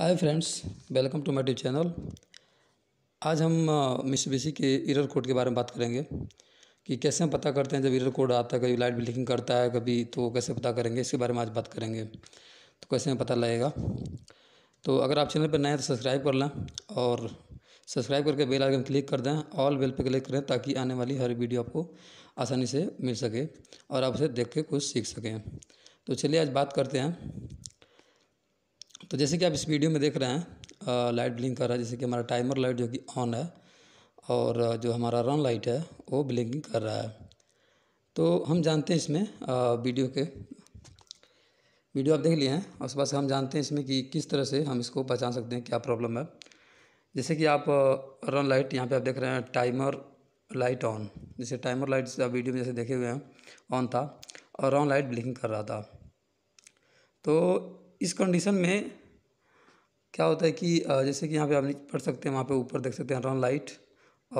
hi friends welcome to my tube channel आज हम मिसबिसी के इरर कोड के बारे में बात करेंगे कि कैसे हम पता करते हैं जब इरर कोड आता है कभी लाइट ब्लिकिंग करता है कभी तो कैसे पता करेंगे इसके बारे में आज बात करेंगे तो कैसे हमें पता लगेगा तो अगर आप चैनल पर नए हैं तो सब्सक्राइब कर लें और सब्सक्राइब करके बेल आइकन क्लिक कर दें ऑल बेल पर क्लिक करें ताकि आने वाली हर वीडियो आपको आसानी से मिल सके और आप उसे देख के कुछ सीख सकें तो चलिए आज बात करते हैं तो जैसे कि आप इस वीडियो में देख रहे हैं लाइट ब्लिंक कर रहा है जैसे कि हमारा टाइमर लाइट जो कि ऑन है और जो हमारा रन लाइट है वो ब्लिंकिंग कर रहा है तो हम जानते हैं इसमें वीडियो के वीडियो आप देख लिए हैं और उसके बाद हम जानते हैं इसमें कि किस तरह से हम इसको पहचान सकते हैं क्या प्रॉब्लम है जैसे कि आप रन लाइट यहाँ पे आप देख रहे हैं टाइमर लाइट ऑन जैसे टाइमर लाइट आप वीडियो में जैसे देखे हुए हैं ऑन था और रन लाइट ब्लिंकिंग कर रहा था तो इस कंडीशन में क्या होता है कि जैसे कि यहाँ पे आप पढ़ सकते हैं वहाँ पे ऊपर देख सकते हैं रन लाइट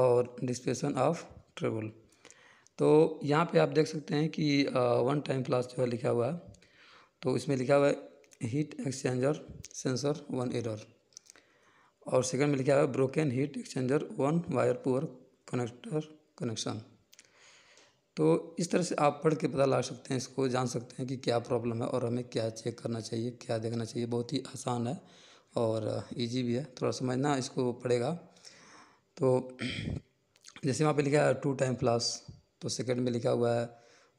और डिस्प्लेसन ऑफ ट्रेबल तो यहाँ पे आप देख सकते हैं कि वन टाइम फ्लास जो है लिखा हुआ है तो इसमें लिखा हुआ है heat exchanger sensor one error और सेकंड में लिखा हुआ है broken heat exchanger one wire poor connector connection तो इस तरह से आप पढ़ के पता लगा सकते हैं इसको जान सकते हैं कि क्या प्रॉब्लम है और हमें क्या चेक करना चाहिए क्या देखना चाहिए बहुत ही आसान है और इजी भी है थोड़ा समझना इसको पड़ेगा तो जैसे वहाँ पे लिखा है टू टाइम फ्लास तो सेकेंड में लिखा हुआ है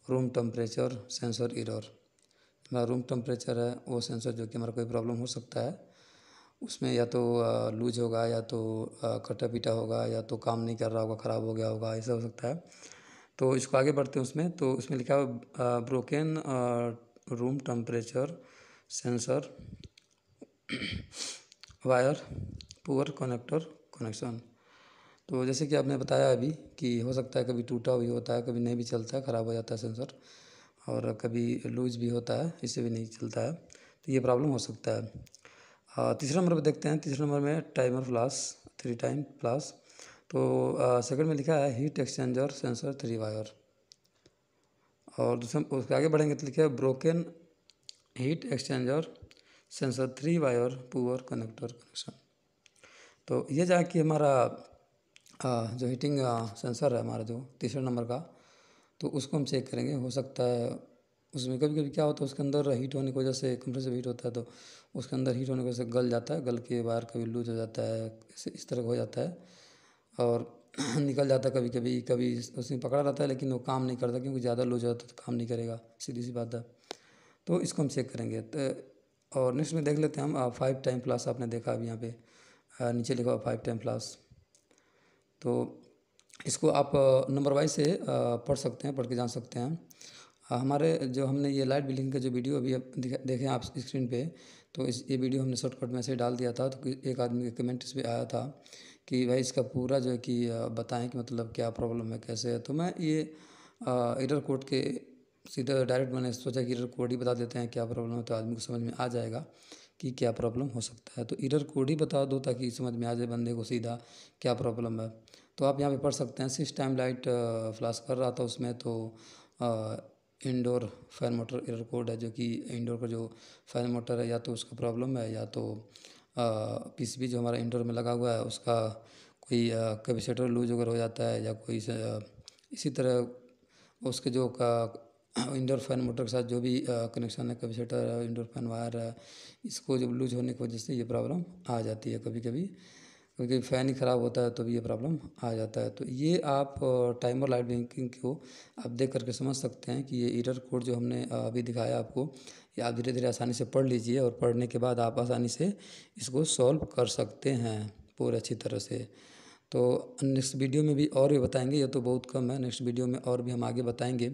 रूम टेम्परेचर सेंसर इरर हमारा रूम टेम्परेचर है वो सेंसर जो कि हमारा कोई प्रॉब्लम हो सकता है उसमें या तो लूज होगा या तो कटा पीटा होगा या तो काम नहीं कर रहा होगा ख़राब हो गया होगा ऐसा हो सकता है तो इसको आगे बढ़ते हैं उसमें तो उसमें लिखा हुआ broken room temperature sensor wire poor connector connection तो जैसे कि आपने बताया अभी कि हो सकता है कभी टूटा भी होता है कभी नहीं भी चलता है ख़राब हो जाता है सेंसर और कभी लूज भी होता है इससे भी नहीं चलता है तो ये प्रॉब्लम हो सकता है तीसरे नंबर पर देखते हैं तीसरे नंबर में timer flash three time plus तो सेकंड में लिखा है heat exchanger sensor three wire और दूसरे उसके आगे बढ़ेंगे तो लिखा है broken heat exchanger sensor three wire poor connector connection तो ये कि हमारा जो हीटिंग सेंसर है हमारा जो तीसरे नंबर का तो उसको हम चेक करेंगे हो सकता है उसमें कभी कभी क्या होता है उसके अंदर हीट होने की वजह से कंप्रेसर हीट होता है तो उसके अंदर हीट होने की वजह से गल जाता है गल के बाहर कभी लूज हो जाता है इस तरह हो जाता है और निकल जाता कभी कभी कभी उसमें पकड़ा रहता है लेकिन वो काम नहीं करता क्योंकि ज़्यादा लो जाता तो काम नहीं करेगा सीधी सी बात है तो इसको हम चेक करेंगे तो और नेक्स्ट में देख लेते हैं हम फाइव टाइम प्लस आपने देखा अभी यहाँ पे नीचे लिखा हुआ फाइव टाइम प्लस तो इसको आप नंबर वाइज से पढ़ सकते हैं पढ़ के जान सकते हैं हमारे जो हमने ये लाइट बिलिंग का जो वीडियो अभी देखे आप स्क्रीन पे तो इस ये वीडियो हमने शॉर्टकट में से डाल दिया था तो एक आदमी के कमेंट्स भी आया था कि भाई इसका पूरा जो है कि बताएं कि मतलब क्या प्रॉब्लम है कैसे है तो मैं ये एरर कोड के सीधा डायरेक्ट मैंने सोचा कि एरर कोड ही बता देते हैं क्या प्रॉब्लम है तो आदमी को समझ में आ जाएगा कि क्या प्रॉब्लम हो सकता है तो एरर कोड ही बता दो ताकि समझ में आ जाए बंदे को सीधा क्या प्रॉब्लम है तो आप यहाँ पे पढ़ सकते हैं सिक्स टाइम लाइट फ्लास कर रहा था उसमें तो indoor fan motor error code है जो कि इंडोर का जो फैन मोटर है या तो उसका प्रॉब्लम है या तो पीसीबी जो हमारा इंडोर में लगा हुआ है उसका कोई कैपेसिटर लूज अगर हो जाता है या कोई इसी तरह उसके जो का इंडोर फैन मोटर के साथ जो भी कनेक्शन है कैपेसिटर इंडोर फैन वायर है इसको जब लूज होने की वजह से ये प्रॉब्लम आ जाती है कभी कभी क्योंकि फ़ैन ही ख़राब होता है तो भी ये प्रॉब्लम आ जाता है तो ये आप टाइमर लाइट ब्लिंकिंग को आप देख करके समझ सकते हैं कि ये एरर कोड जो हमने अभी दिखाया आपको ये आप धीरे धीरे आसानी से पढ़ लीजिए और पढ़ने के बाद आप आसानी से इसको सॉल्व कर सकते हैं पूरे अच्छी तरह से तो नेक्स्ट वीडियो में भी और भी बताएंगे ये तो बहुत कम है नेक्स्ट वीडियो में और भी हम आगे बताएंगे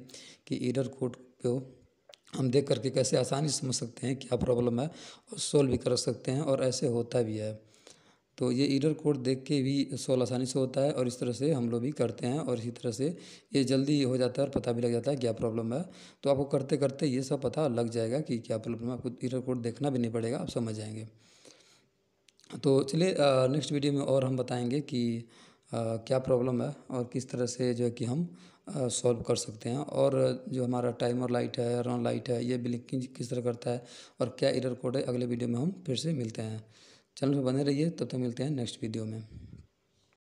कि ईडर कोड को हम देख करके कैसे आसानी से समझ सकते हैं क्या प्रॉब्लम है और सोल्व भी कर सकते हैं और ऐसे होता भी है तो ये इरर कोड देख के भी सॉल्व आसानी से होता है और इस तरह से हम लोग भी करते हैं और इसी तरह से ये जल्दी हो जाता है और पता भी लग जाता है क्या प्रॉब्लम है तो आपको करते करते ये सब पता लग जाएगा कि क्या प्रॉब्लम है आपको इरर कोड देखना भी नहीं पड़ेगा आप समझ जाएंगे तो चलिए नेक्स्ट वीडियो में और हम बताएँगे कि आ, क्या प्रॉब्लम है और किस तरह से जो है कि हम सॉल्व कर सकते हैं और जो हमारा टाइमर लाइट है रन लाइट है ये ब्लिंकिंग किस तरह करता है और क्या इरर कोड है अगले वीडियो में हम फिर से मिलते हैं चैनल पर बने रहिए तब तक मिलते हैं नेक्स्ट वीडियो में